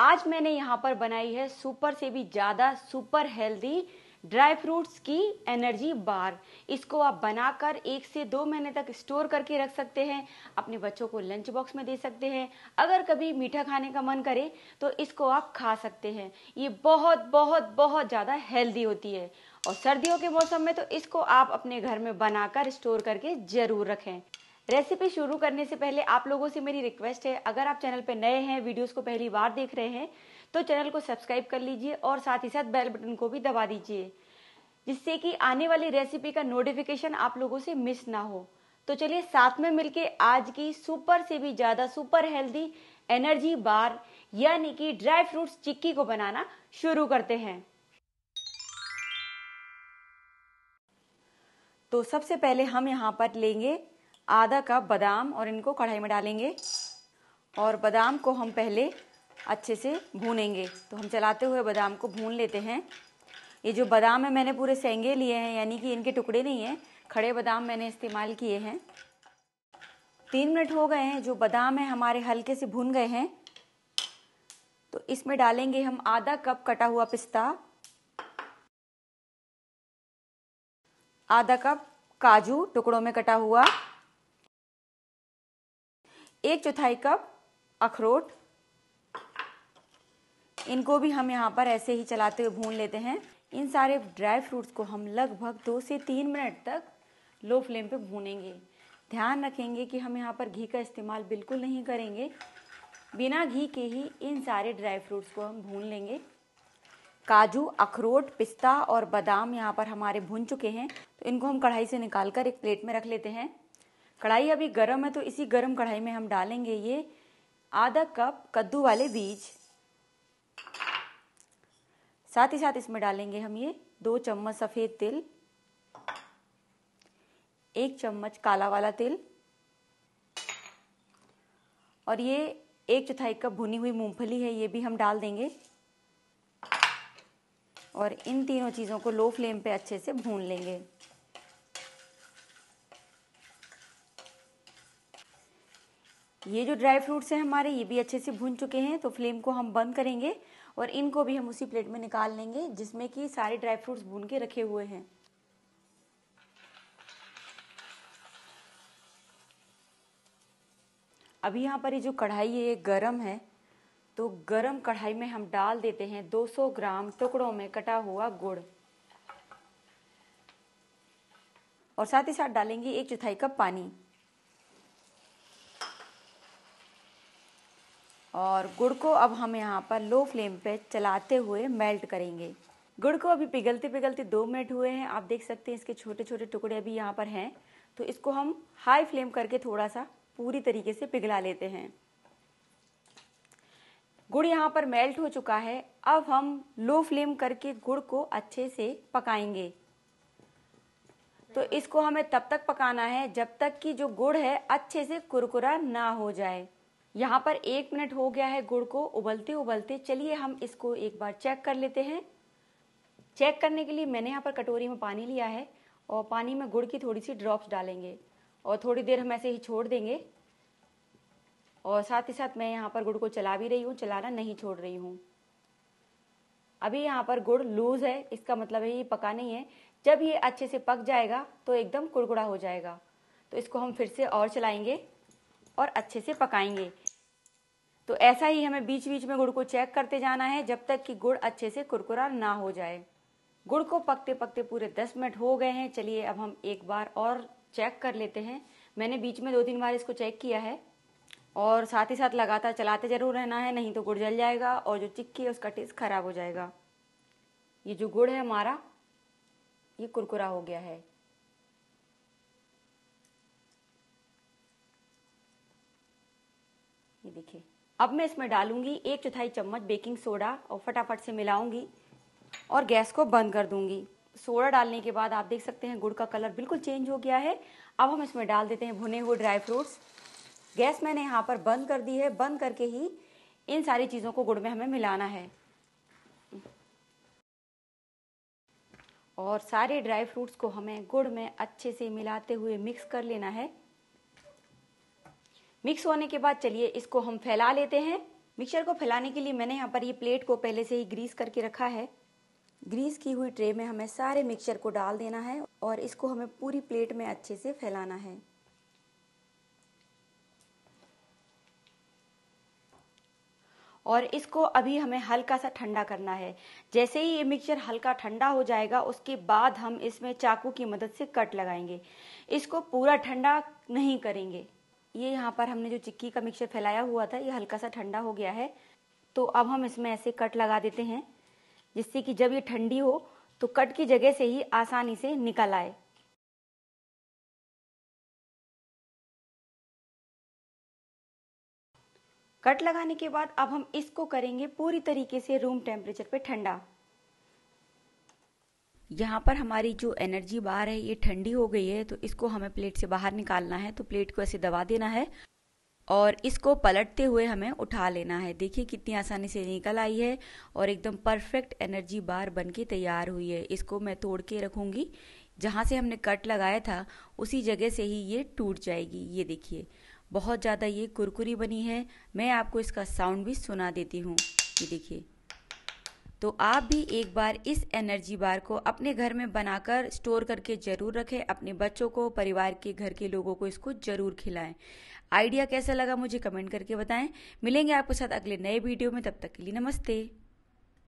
आज मैंने यहाँ पर बनाई है सुपर से भी ज़्यादा सुपर हेल्दी ड्राई फ्रूट्स की एनर्जी बार इसको आप बनाकर एक से दो महीने तक स्टोर करके रख सकते हैं अपने बच्चों को लंच बॉक्स में दे सकते हैं अगर कभी मीठा खाने का मन करे तो इसको आप खा सकते हैं ये बहुत बहुत बहुत ज़्यादा हेल्दी होती है और सर्दियों के मौसम में तो इसको आप अपने घर में बनाकर स्टोर करके ज़रूर रखें रेसिपी शुरू करने से पहले आप लोगों से मेरी रिक्वेस्ट है अगर आप चैनल पे नए हैं वीडियोस को पहली बार देख रहे हैं तो चैनल को सब्सक्राइब कर लीजिए और साथ ही साथ बेल बटन को भी दबा दीजिए जिससे कि आने वाली रेसिपी का नोटिफिकेशन आप लोगों से मिस ना हो तो चलिए साथ में मिलके आज की सुपर से भी ज़्यादा सुपर हेल्दी एनर्जी बार यानी कि ड्राई फ्रूट्स चिक्की को बनाना शुरू करते हैं तो सबसे पहले हम यहाँ पर लेंगे आधा कप बादाम और इनको कढ़ाई में डालेंगे और बादाम को हम पहले अच्छे से भूनेंगे तो हम चलाते हुए बादाम को भून लेते हैं ये जो बादाम है मैंने पूरे सेंगे लिए हैं यानी कि इनके टुकड़े नहीं हैं खड़े बादाम मैंने इस्तेमाल किए हैं तीन मिनट हो गए हैं जो बादाम है हमारे हल्के से भून गए हैं तो इसमें डालेंगे हम आधा कप कटा हुआ पिस्ता आधा कप काजू टुकड़ों में कटा हुआ एक चौथाई कप अखरोट इनको भी हम यहाँ पर ऐसे ही चलाते हुए भून लेते हैं इन सारे ड्राई फ्रूट्स को हम लगभग दो से तीन मिनट तक लो फ्लेम पे भूनेंगे ध्यान रखेंगे कि हम यहाँ पर घी का इस्तेमाल बिल्कुल नहीं करेंगे बिना घी के ही इन सारे ड्राई फ्रूट्स को हम भून लेंगे काजू अखरोट पिस्ता और बादाम यहाँ पर हमारे भुन चुके हैं तो इनको हम कढ़ाई से निकाल कर एक प्लेट में रख लेते हैं कढ़ाई अभी गर्म है तो इसी गर्म कढ़ाई में हम डालेंगे ये आधा कप कद्दू वाले बीज साथ ही साथ इसमें डालेंगे हम ये दो चम्मच सफ़ेद तिल एक चम्मच काला वाला तिल और ये एक चौथाई कप भुनी हुई मूंगफली है ये भी हम डाल देंगे और इन तीनों चीज़ों को लो फ्लेम पे अच्छे से भून लेंगे ये जो ड्राई फ्रूट्स हैं हमारे ये भी अच्छे से भून चुके हैं तो फ्लेम को हम बंद करेंगे और इनको भी हम उसी प्लेट में निकाल लेंगे जिसमें कि सारे ड्राई फ्रूट्स भून के रखे हुए हैं अभी यहाँ पर ये जो कढ़ाई है ये गर्म है तो गरम कढ़ाई में हम डाल देते हैं 200 ग्राम टुकड़ों में कटा हुआ गुड़ और साथ ही साथ डालेंगे एक चौथाई कप पानी और गुड़ को अब हम यहाँ पर लो फ्लेम पे चलाते हुए मेल्ट करेंगे गुड़ को अभी पिघलते पिघलते दो मिनट हुए हैं आप देख सकते हैं इसके छोटे छोटे टुकड़े अभी यहाँ पर हैं तो इसको हम हाई फ्लेम करके थोड़ा सा पूरी तरीके से पिघला लेते हैं गुड़ यहाँ पर मेल्ट हो चुका है अब हम लो फ्लेम करके गुड़ को अच्छे से पकाएंगे तो इसको हमें तब तक पकाना है जब तक कि जो गुड़ है अच्छे से कुरकुरा ना हो जाए यहाँ पर एक मिनट हो गया है गुड़ को उबलते उबलते चलिए हम इसको एक बार चेक कर लेते हैं चेक करने के लिए मैंने यहाँ पर कटोरी में पानी लिया है और पानी में गुड़ की थोड़ी सी ड्रॉप्स डालेंगे और थोड़ी देर हम ऐसे ही छोड़ देंगे और साथ ही साथ मैं यहाँ पर गुड़ को चला भी रही हूँ चलाना नहीं छोड़ रही हूँ अभी यहाँ पर गुड़ लूज है इसका मतलब है ये पका नहीं है जब ये अच्छे से पक जाएगा तो एकदम कुड़कुड़ा हो जाएगा तो इसको हम फिर से और चलाएंगे और अच्छे से पकाएंगे तो ऐसा ही हमें बीच बीच में गुड़ को चेक करते जाना है जब तक कि गुड़ अच्छे से कुरकुरा ना हो जाए गुड़ को पकते पकते पूरे दस मिनट हो गए हैं चलिए अब हम एक बार और चेक कर लेते हैं मैंने बीच में दो तीन बार इसको चेक किया है और साथ ही साथ लगातार चलाते ज़रूर रहना है नहीं तो गुड़ जल जाएगा और जो चिक्की है उसका टेस्ट ख़राब हो जाएगा ये जो गुड़ है हमारा ये कुरकुरा हो गया है ये देखिए अब मैं इसमें डालूंगी एक चौथाई चम्मच बेकिंग सोडा और फटाफट से मिलाऊंगी और गैस को बंद कर दूंगी सोडा डालने के बाद आप देख सकते हैं गुड़ का कलर बिल्कुल चेंज हो गया है अब हम इसमें डाल देते हैं भुने हुए ड्राई फ्रूट्स गैस मैंने यहाँ पर बंद कर दी है बंद करके ही इन सारी चीज़ों को गुड़ में हमें मिलाना है और सारे ड्राई फ्रूट्स को हमें गुड़ में अच्छे से मिलाते हुए मिक्स कर लेना है मिक्स होने के बाद चलिए इसको हम फैला लेते हैं मिक्सर को फैलाने के लिए मैंने यहाँ पर ये प्लेट को पहले से ही ग्रीस करके रखा है ग्रीस की हुई ट्रे में हमें सारे मिक्सचर को डाल देना है और इसको हमें पूरी प्लेट में अच्छे से फैलाना है और इसको अभी हमें हल्का सा ठंडा करना है जैसे ही ये मिक्सचर हल्का ठंडा हो जाएगा उसके बाद हम इसमें चाकू की मदद से कट लगाएंगे इसको पूरा ठंडा नहीं करेंगे ये यहाँ पर हमने जो चिक्की का मिक्सचर फैलाया हुआ था ये हल्का सा ठंडा हो गया है तो अब हम इसमें ऐसे कट लगा देते हैं जिससे कि जब ये ठंडी हो तो कट की जगह से ही आसानी से निकल आए कट लगाने के बाद अब हम इसको करेंगे पूरी तरीके से रूम टेम्परेचर पे ठंडा यहाँ पर हमारी जो एनर्जी बार है ये ठंडी हो गई है तो इसको हमें प्लेट से बाहर निकालना है तो प्लेट को ऐसे दबा देना है और इसको पलटते हुए हमें उठा लेना है देखिए कितनी आसानी से निकल आई है और एकदम परफेक्ट एनर्जी बार बन के तैयार हुई है इसको मैं तोड़ के रखूँगी जहाँ से हमने कट लगाया था उसी जगह से ही ये टूट जाएगी ये देखिए बहुत ज़्यादा ये कुरकुरी बनी है मैं आपको इसका साउंड भी सुना देती हूँ ये देखिए तो आप भी एक बार इस एनर्जी बार को अपने घर में बनाकर स्टोर करके ज़रूर रखें अपने बच्चों को परिवार के घर के लोगों को इसको ज़रूर खिलाएं आइडिया कैसा लगा मुझे कमेंट करके बताएं मिलेंगे आपके साथ अगले नए वीडियो में तब तक के लिए नमस्ते